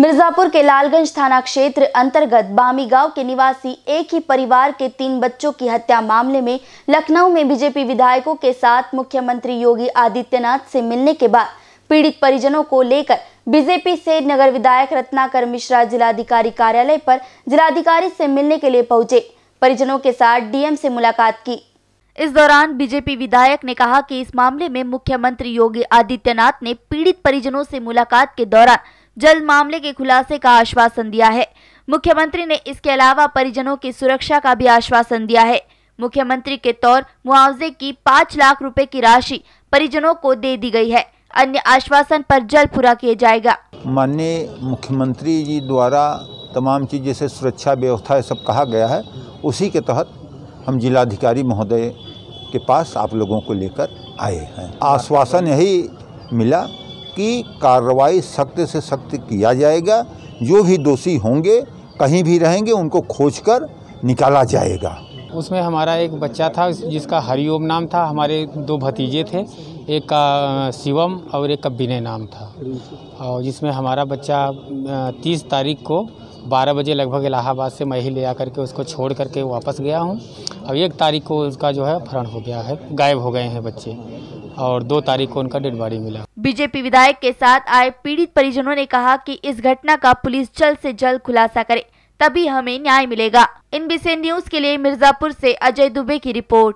मिर्जापुर के लालगंज थाना क्षेत्र अंतर्गत बामी गांव के निवासी एक ही परिवार के तीन बच्चों की हत्या मामले में लखनऊ में बीजेपी विधायकों के साथ मुख्यमंत्री योगी आदित्यनाथ से मिलने के बाद पीड़ित परिजनों को लेकर बीजेपी से नगर विधायक रत्नाकर मिश्रा जिलाधिकारी कार्यालय पर जिलाधिकारी से मिलने के लिए पहुंचे परिजनों के साथ डीएम से मुलाकात की इस दौरान बीजेपी विधायक ने कहा कि इस मामले में मुख्यमंत्री योगी आदित्यनाथ ने पीड़ित परिजनों से मुलाकात के दौरान जल्द मामले के खुलासे का आश्वासन दिया है मुख्यमंत्री ने इसके अलावा परिजनों की सुरक्षा का भी आश्वासन दिया है मुख्यमंत्री के तौर मुआवजे की पाँच लाख रुपए की राशि परिजनों को दे दी गई है अन्य आश्वासन पर जल्द पूरा किया जाएगा माननीय मुख्यमंत्री जी द्वारा तमाम चीज़ जैसे सुरक्षा व्यवस्था सब कहा गया है उसी के तहत हम जिलाधिकारी महोदय के पास आप लोगों को लेकर आए हैं आश्वासन यही मिला की कार्रवाई सख्त से सख्त किया जाएगा जो भी दोषी होंगे कहीं भी रहेंगे उनको खोजकर निकाला जाएगा उसमें हमारा एक बच्चा था जिसका हरिओम नाम था हमारे दो भतीजे थे एक का शिवम और एक का विनय नाम था और जिसमें हमारा बच्चा तीस तारीख को बारह बजे लगभग इलाहाबाद से मैं ही ले आकर के उसको छोड़ करके वापस गया हूँ अब एक तारीख को उसका जो है अपहरण हो गया है गायब हो गए हैं बच्चे और दो तारीख को उनका डेड बॉडी मिला बीजेपी विधायक के साथ आए पीड़ित परिजनों ने कहा कि इस घटना का पुलिस जल्द से जल्द खुलासा करे तभी हमें न्याय मिलेगा इन न्यूज के लिए मिर्जापुर से अजय दुबे की रिपोर्ट